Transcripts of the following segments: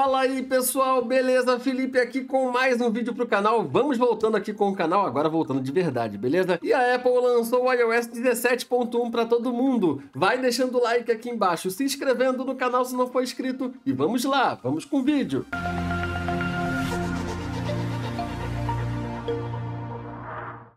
Fala aí pessoal, beleza? Felipe aqui com mais um vídeo pro canal. Vamos voltando aqui com o canal, agora voltando de verdade, beleza? E a Apple lançou o iOS 17.1 para todo mundo. Vai deixando o like aqui embaixo, se inscrevendo no canal se não for inscrito e vamos lá, vamos com o vídeo. Música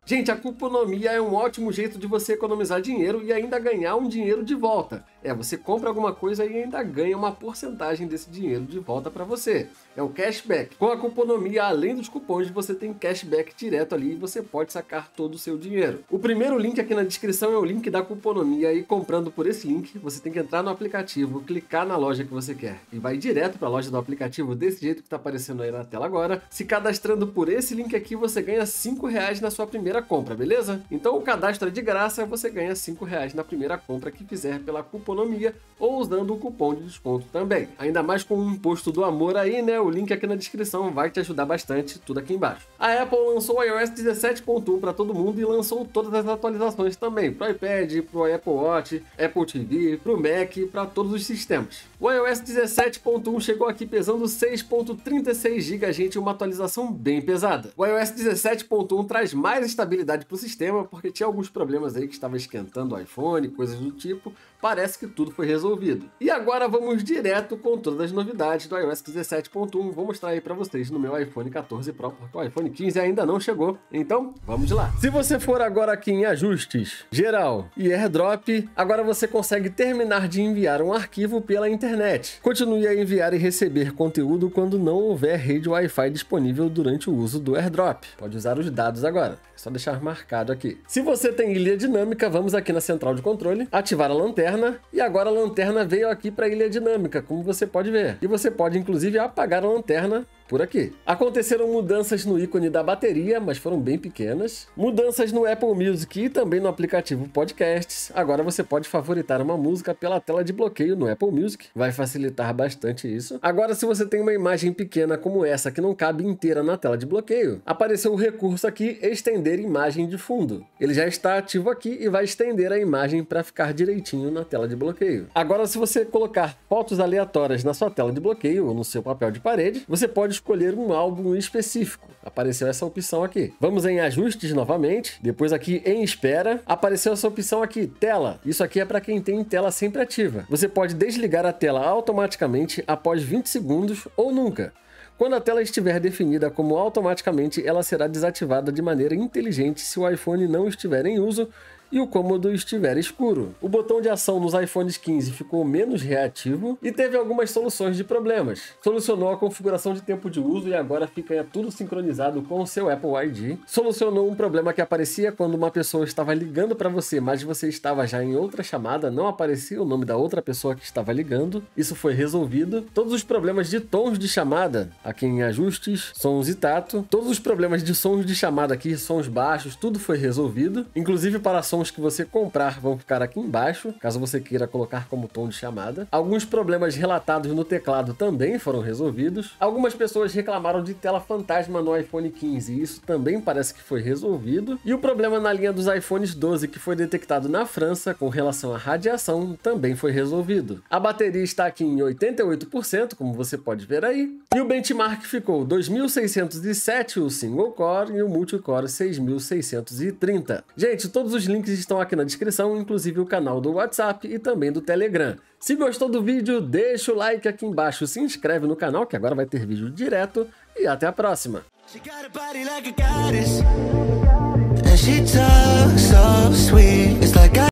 Gente, a cuponomia é um ótimo jeito de você economizar dinheiro e ainda ganhar um dinheiro de volta. É, você compra alguma coisa e ainda ganha uma porcentagem desse dinheiro de volta para você. É o cashback. Com a cuponomia, além dos cupons, você tem cashback direto ali e você pode sacar todo o seu dinheiro. O primeiro link aqui na descrição é o link da cuponomia e comprando por esse link, você tem que entrar no aplicativo, clicar na loja que você quer e vai direto para a loja do aplicativo desse jeito que está aparecendo aí na tela agora. Se cadastrando por esse link aqui, você ganha R$ reais na sua primeira primeira compra, beleza? Então o cadastro é de graça, você ganha 5 reais na primeira compra que fizer pela Cuponomia ou usando o cupom de desconto também. Ainda mais com o imposto do amor aí, né? O link aqui na descrição vai te ajudar bastante, tudo aqui embaixo. A Apple lançou o iOS 17.1 para todo mundo e lançou todas as atualizações também, para o iPad, para o Apple Watch, Apple TV, para o Mac, para todos os sistemas. O iOS 17.1 chegou aqui pesando 6.36 GB, gente, uma atualização bem pesada. O iOS 17.1 traz mais estabilidade para o sistema, porque tinha alguns problemas aí que estava esquentando o iPhone, coisas do tipo. Parece que tudo foi resolvido. E agora vamos direto com todas as novidades do iOS 17.1. Vou mostrar aí para vocês no meu iPhone 14 Pro, porque o iPhone 15 ainda não chegou. Então, vamos lá. Se você for agora aqui em ajustes, geral e airdrop, agora você consegue terminar de enviar um arquivo pela internet. Continue a enviar e receber conteúdo quando não houver rede Wi-Fi disponível durante o uso do airdrop. Pode usar os dados agora. É só deixar marcado aqui. Se você tem ilha dinâmica, vamos aqui na central de controle, ativar a lanterna, e agora a lanterna veio aqui para a ilha dinâmica, como você pode ver. E você pode, inclusive, apagar a lanterna por aqui. Aconteceram mudanças no ícone da bateria, mas foram bem pequenas. Mudanças no Apple Music e também no aplicativo Podcasts. Agora você pode favoritar uma música pela tela de bloqueio no Apple Music. Vai facilitar bastante isso. Agora, se você tem uma imagem pequena como essa que não cabe inteira na tela de bloqueio, apareceu o recurso aqui Estender Imagem de Fundo. Ele já está ativo aqui e vai estender a imagem para ficar direitinho na tela de bloqueio. Agora, se você colocar fotos aleatórias na sua tela de bloqueio ou no seu papel de parede, você pode escolher um álbum específico. Apareceu essa opção aqui. Vamos em ajustes novamente, depois aqui em espera, apareceu essa opção aqui, tela. Isso aqui é para quem tem tela sempre ativa. Você pode desligar a tela automaticamente após 20 segundos ou nunca. Quando a tela estiver definida como automaticamente, ela será desativada de maneira inteligente se o iPhone não estiver em uso e o cômodo estiver escuro. O botão de ação nos iPhones 15 ficou menos reativo e teve algumas soluções de problemas. Solucionou a configuração de tempo de uso e agora fica tudo sincronizado com o seu Apple ID. Solucionou um problema que aparecia quando uma pessoa estava ligando para você, mas você estava já em outra chamada, não aparecia o nome da outra pessoa que estava ligando. Isso foi resolvido. Todos os problemas de tons de chamada, aqui em ajustes, sons e tato, todos os problemas de sons de chamada aqui, sons baixos, tudo foi resolvido, inclusive para sons tons que você comprar vão ficar aqui embaixo, caso você queira colocar como tom de chamada. Alguns problemas relatados no teclado também foram resolvidos. Algumas pessoas reclamaram de tela fantasma no iPhone 15, e isso também parece que foi resolvido. E o problema na linha dos iPhones 12 que foi detectado na França com relação à radiação também foi resolvido. A bateria está aqui em 88%, como você pode ver aí. E o benchmark ficou 2607 o single core e o multicore 6630. Gente, todos os links estão aqui na descrição, inclusive o canal do WhatsApp e também do Telegram. Se gostou do vídeo, deixa o like aqui embaixo, se inscreve no canal que agora vai ter vídeo direto e até a próxima.